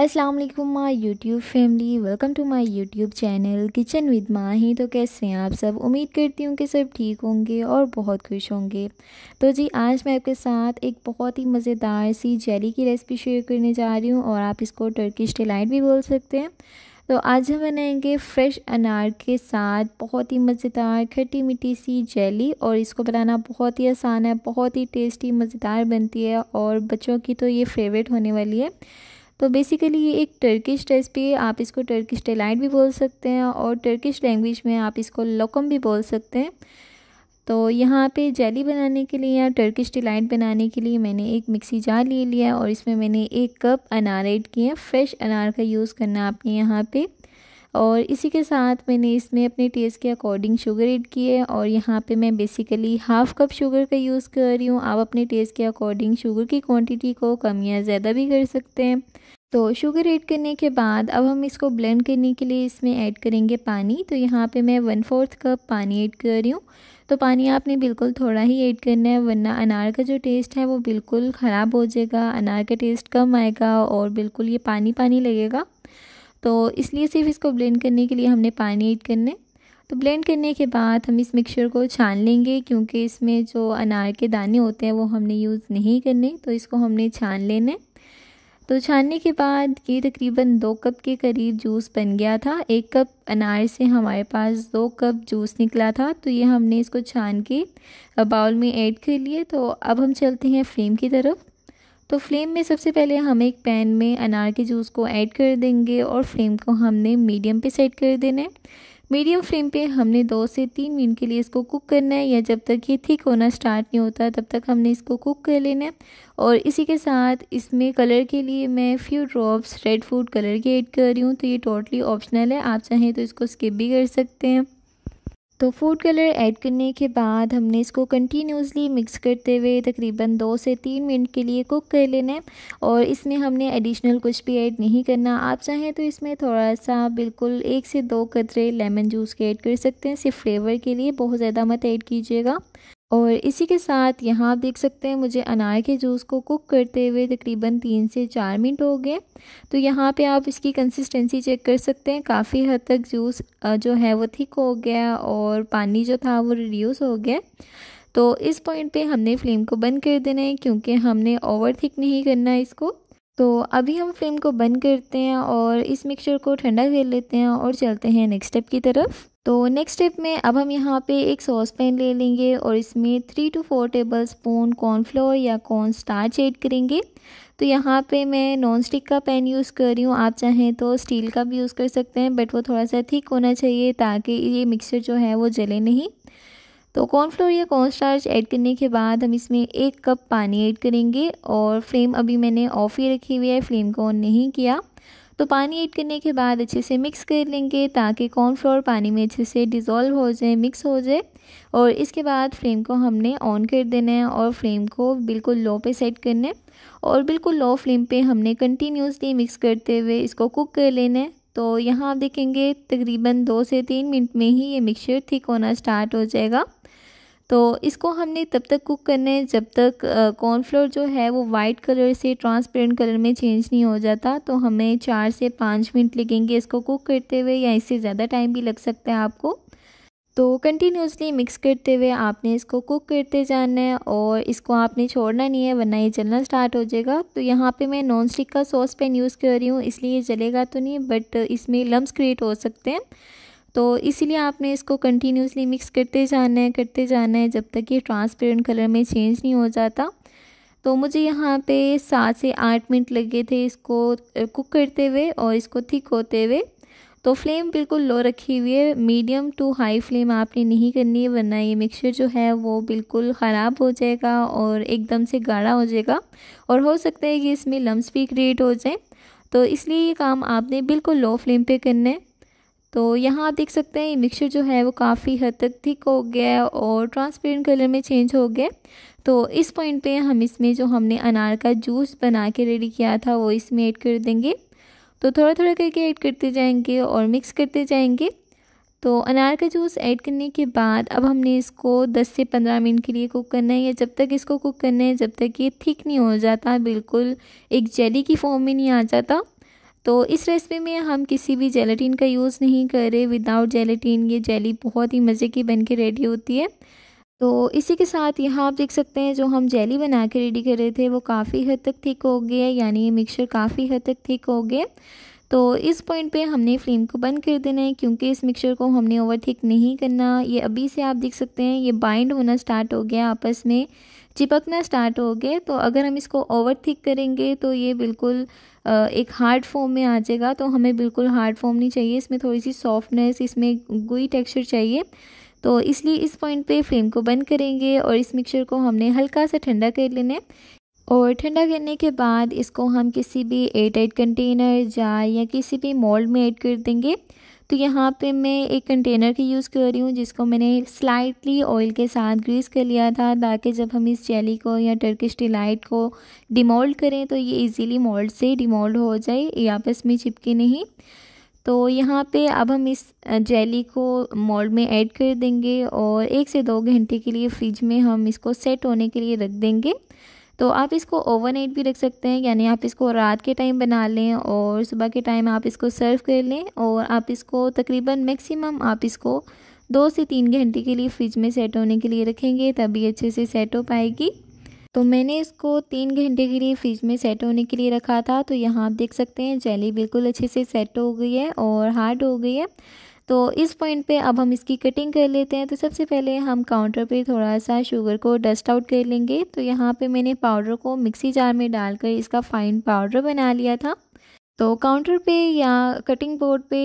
अस्सलाम वालेकुम my YouTube family welcome to my YouTube channel kitchen with Mahi तो कैसे हैं आप सब उम्मीद करती हूँ कि सब ठीक होंगे और बहुत खुश होंगे तो जी आज मैं आपके साथ एक बहुत ही मज़ेदार सी जेली की रेसिपी शेयर करने जा रही हूँ और आप इसको टर्किश डिलाइट भी बोल सकते हैं तो आज हम बनाएंगे फ्रेश अनार के साथ बहुत ही मज़ेदार खट्टी मीठी सी जेली और इसको बनाना बहुत ही आसान है बहुत ही टेस्टी मज़ेदार बनती है और बच्चों की तो ये फेवरेट होने वाली है तो बेसिकली ये एक टर्किश रेसिपी है आप इसको टर्किश डिलाइट भी बोल सकते हैं और टर्किश लैंग्वेज में आप इसको लकम भी बोल सकते हैं तो यहाँ पे जेली बनाने के लिए या टर्किश डिलाइट बनाने के लिए मैंने एक मिक्सी जार ले लिया और इसमें मैंने एक कप अनार ऐड किए फ्रेश अनार का यूज़ करना आपने यहाँ पर और इसी के साथ मैंने इसमें अपने टेस्ट के अकॉर्डिंग शुगर ऐड की है और यहाँ पे मैं बेसिकली हाफ़ कप शुगर का यूज़ कर रही हूँ आप अपने टेस्ट के अकॉर्डिंग शुगर की क्वांटिटी को कम या ज़्यादा भी कर सकते हैं तो शुगर ऐड करने के बाद अब हम इसको ब्लेंड करने के लिए इसमें ऐड करेंगे पानी तो यहाँ पे मैं वन फोर्थ कप पानी ऐड कर रही हूँ तो पानी आपने बिल्कुल थोड़ा ही ऐड करना है वरना अनार का जो टेस्ट है वो बिल्कुल ख़राब हो जाएगा अनार का टेस्ट कम आएगा और बिल्कुल ये पानी पानी लगेगा तो इसलिए सिर्फ इसको ब्लेंड करने के लिए हमने पानी ऐड करना है तो ब्लेंड करने के बाद हम इस मिक्सचर को छान लेंगे क्योंकि इसमें जो अनार के दाने होते हैं वो हमने यूज़ नहीं करने तो इसको हमने छान लेना तो छानने के बाद ये तकरीबन दो कप के करीब जूस बन गया था एक कप अनार से हमारे पास दो कप जूस निकला था तो ये हमने इसको छान के बाउल में ऐड कर लिए तो अब हम चलते हैं फ्लेम की तरफ तो फ्लेम में सबसे पहले हम एक पैन में अनार के जूस को ऐड कर देंगे और फ्लेम को हमने मीडियम पे सेट कर देना है मीडियम फ्लेम पे हमने दो से तीन मिनट के लिए इसको कुक करना है या जब तक ये थिक होना स्टार्ट नहीं होता तब तक हमने इसको कुक कर लेना है और इसी के साथ इसमें कलर के लिए मैं few drops red food colour के ऐड कर रही हूँ तो ये टोटली ऑप्शनल है आप चाहें तो इसको स्किप भी कर सकते हैं तो फूड कलर ऐड करने के बाद हमने इसको कंटिन्यूसली मिक्स करते हुए तकरीबन दो से तीन मिनट के लिए कुक कर लेना है और इसमें हमने एडिशनल कुछ भी ऐड नहीं करना आप चाहें तो इसमें थोड़ा सा बिल्कुल एक से दो कतरे लेमन जूस के ऐड कर सकते हैं सिर्फ फ्लेवर के लिए बहुत ज़्यादा मत ऐड कीजिएगा और इसी के साथ यहाँ आप देख सकते हैं मुझे अनार के जूस को कुक करते हुए तकरीबन तीन से चार मिनट हो गए तो यहाँ पे आप इसकी कंसिस्टेंसी चेक कर सकते हैं काफ़ी हद तक जूस जो है वो थिक हो गया और पानी जो था वो रिड्यूस हो गया तो इस पॉइंट पे हमने फ्लेम को बंद कर देना है क्योंकि हमने ओवर थिक नहीं करना है इसको तो अभी हम फ्लेम को बंद करते हैं और इस मिक्सचर को ठंडा कर लेते हैं और चलते हैं नेक्स्ट स्टेप की तरफ तो नेक्स्ट स्टेप में अब हम यहाँ पे एक सॉस पैन ले लेंगे और इसमें three two four tablespoon cornflour या कॉर्न स्टार्च ऐड करेंगे तो यहाँ पे मैं नॉन स्टिक का पैन यूज़ कर रही हूँ आप चाहें तो स्टील का भी यूज़ कर सकते हैं बट वो थोड़ा सा थिक होना चाहिए ताकि ये मिक्सचर जो है वो जले नहीं तो कॉर्नफ्लोर या कॉर्न स्टार्च ऐड करने के बाद हम इसमें एक कप पानी ऐड करेंगे और फ्लेम अभी मैंने ऑफ ही रखी हुई है फ्लेम को ऑन नहीं किया तो पानी ऐड करने के बाद अच्छे से मिक्स कर लेंगे ताकि कॉर्नफ्लोर पानी में अच्छे से डिज़ोल्व हो जाए मिक्स हो जाए और इसके बाद फ्लेम को हमने ऑन कर देना है और फ्लेम को बिल्कुल लो पे सेट करना है और बिल्कुल लो फ्लेम पे हमने कंटिन्यूसली मिक्स करते हुए इसको कुक कर लेना है तो यहाँ आप देखेंगे तकरीबन दो से तीन मिनट में ही ये मिक्सचर थिक होना स्टार्ट हो जाएगा तो इसको हमने तब तक कुक करना है जब तक कॉर्नफ्लोर जो है वो वाइट कलर से ट्रांसपेरेंट कलर में चेंज नहीं हो जाता तो हमें चार से पाँच मिनट लगेंगे इसको कुक करते हुए या इससे ज़्यादा टाइम भी लग सकता है आपको तो कंटिन्यूसली मिक्स करते हुए आपने इसको कुक करते जाना है और इसको आपने छोड़ना नहीं है वरना ये जलना स्टार्ट हो जाएगा तो यहाँ पे मैं नॉन स्टिक का सॉस पैन यूज़ कर रही हूँ इसलिए ये जलेगा तो नहीं बट इसमें लम्ब क्रिएट हो सकते हैं तो इसीलिए आपने इसको कंटिन्यूसली मिक्स करते जाना है करते जाना है जब तक ये ट्रांसपेरेंट कलर में चेंज नहीं हो जाता तो मुझे यहाँ पे सात से आठ मिनट लगे थे इसको कुक करते हुए और इसको थिक होते हुए तो फ्लेम बिल्कुल लो रखी हुई है मीडियम टू हाई फ्लेम आपने नहीं करनी है वरना ये मिक्सचर जो है वो बिल्कुल ख़राब हो जाएगा और एकदम से गाढ़ा हो जाएगा और हो सकता है कि इसमें लम्स भी क्रिएट हो जाएं तो इसलिए ये काम आपने बिल्कुल लो फ्लेम पे करना है तो यहाँ आप देख सकते हैं ये मिक्सचर जो है वो काफ़ी हद तक थिक हो गया है और ट्रांसपेरेंट कलर में चेंज हो गया तो इस पॉइंट पे हम इसमें जो हमने अनार का जूस बना के रेडी किया था वो इसमें ऐड कर देंगे तो थोड़ा थोड़ा करके ऐड करते जाएंगे और मिक्स करते जाएंगे तो अनार का जूस ऐड करने के बाद अब हमने इसको 10 से 15 मिनट के लिए कुक करना है या जब तक इसको कुक करना है जब तक ये थिक नहीं हो जाता बिल्कुल एक जेली की फॉर्म में नहीं आ जाता तो इस रेसिपी में हम किसी भी जेलेटिन का यूज़ नहीं कर रहे विदाउट जेलेटिन ये जेली बहुत ही मज़े की बन के रेडी होती है तो इसी के साथ यहाँ आप देख सकते हैं जो हम जेली बना के रेडी कर रहे थे वो काफ़ी हद तक ठीक हो गया यानी ये मिक्सचर काफ़ी हद तक ठीक हो गया तो इस पॉइंट पे हमने फ्लेम को बंद कर देना है क्योंकि इस मिक्सचर को हमने ओवर थिक नहीं करना ये अभी से आप देख सकते हैं ये बाइंड होना स्टार्ट हो गया आपस में चिपकना स्टार्ट हो गया तो अगर हम इसको ओवर थिक करेंगे तो ये बिल्कुल एक हार्ड फॉर्म में आ जाएगा तो हमें बिल्कुल हार्ड फॉर्म नहीं चाहिए इसमें थोड़ी सी सॉफ्टनेस इसमें गुई टेक्सचर चाहिए तो इसलिए इस पॉइंट पे फ्लेम को बंद करेंगे और इस मिक्सचर को हमने हल्का सा ठंडा कर लेना है और ठंडा करने के बाद इसको हम किसी भी एट एट कंटेनर जार या किसी भी मोल्ड में ऐड कर देंगे तो यहाँ पे मैं एक कंटेनर की यूज़ कर रही हूँ जिसको मैंने स्लाइटली ऑयल के साथ ग्रीस कर लिया था ताकि जब हम इस जेली को या टर्किश डिलाइट को डिमोल्ड करें तो ये इजीली मोल्ड से डिमोल्ड हो जाए ये आपस में चिपके नहीं तो यहाँ पे अब हम इस जेली को मोल्ड में ऐड कर देंगे और एक से दो घंटे के लिए फ्रिज में हम इसको सेट होने के लिए रख देंगे तो आप इसको ओवरनाइट भी रख सकते हैं यानी आप इसको रात के टाइम बना लें और सुबह के टाइम आप इसको सर्व कर लें और आप इसको तकरीबन मैक्सिमम आप इसको दो से तीन घंटे के लिए फ्रिज में सेट होने के लिए रखेंगे तभी अच्छे से सेट हो पाएगी तो मैंने इसको तीन घंटे के लिए फ्रिज में सेट होने के लिए रखा था तो यहाँ आप देख सकते हैं जेली बिल्कुल अच्छे से सेट हो गई है और हार्ड हो गई है तो इस पॉइंट पे अब हम इसकी कटिंग कर लेते हैं तो सबसे पहले हम काउंटर पे थोड़ा सा शुगर को डस्ट आउट कर लेंगे तो यहाँ पे मैंने पाउडर को मिक्सी जार में डालकर इसका फाइन पाउडर बना लिया था तो काउंटर पे या कटिंग बोर्ड पे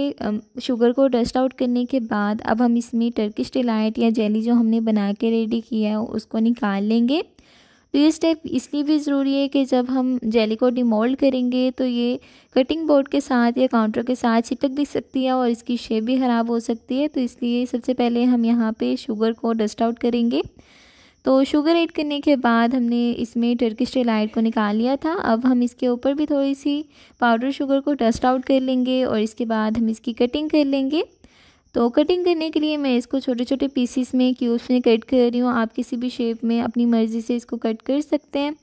शुगर को डस्ट आउट करने के बाद अब हम इसमें टर्किश डिलइट या जेली जो हमने बना के रेडी किया है उसको निकाल लेंगे तो ये स्टेप इसलिए भी ज़रूरी है कि जब हम जेली को डिमोल्ड करेंगे तो ये कटिंग बोर्ड के साथ या काउंटर के साथ छिटक भी सकती है और इसकी शेप भी ख़राब हो सकती है तो इसलिए सबसे पहले हम यहाँ पे शुगर को डस्ट आउट करेंगे तो शुगर ऐड करने के बाद हमने इसमें टर्किश डिलाइट को निकाल लिया था अब हम इसके ऊपर भी थोड़ी सी पाउडर शुगर को डस्ट आउट कर लेंगे और इसके बाद हम इसकी कटिंग कर लेंगे तो कटिंग करने के लिए मैं इसको छोटे छोटे पीसीस में क्यूब्स में कट कर रही हूँ आप किसी भी शेप में अपनी मर्ज़ी से इसको कट कर सकते हैं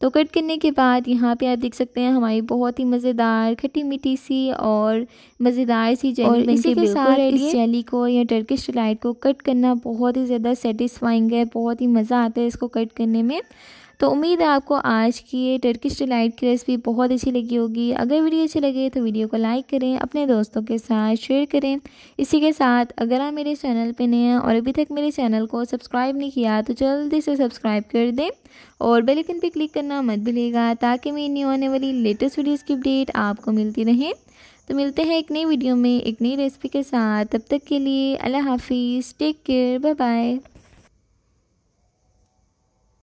तो कट करने के बाद यहाँ पे आप देख सकते हैं हमारी बहुत ही मज़ेदार खट्टी मीठी सी और मज़ेदार सी जेली और इसी के साथ इस जेली को या टर्किश डिलाइट को कट करना बहुत ही ज़्यादा सेटिस्फाइंग है बहुत ही मज़ा आता है इसको कट करने में तो उम्मीद है आपको आज की ये टर्किश डिलाइट की रेसिपी बहुत अच्छी लगी होगी अगर वीडियो अच्छी लगे तो वीडियो को लाइक करें अपने दोस्तों के साथ शेयर करें इसी के साथ अगर आप मेरे चैनल पर नए हैं और अभी तक मेरे चैनल को सब्सक्राइब नहीं किया तो जल्दी से सब्सक्राइब कर दें और बेलकन पर क्लिक करना मत भूलिएगा ताकि मेरी न्यू आने वाली लेटेस्ट वीडियोज़ की अपडेट आपको मिलती रहे तो मिलते हैं एक नई वीडियो में एक नई रेसिपी के साथ तब तक के लिए अल्लाह हाफिज़ टेक केयर बाय बाय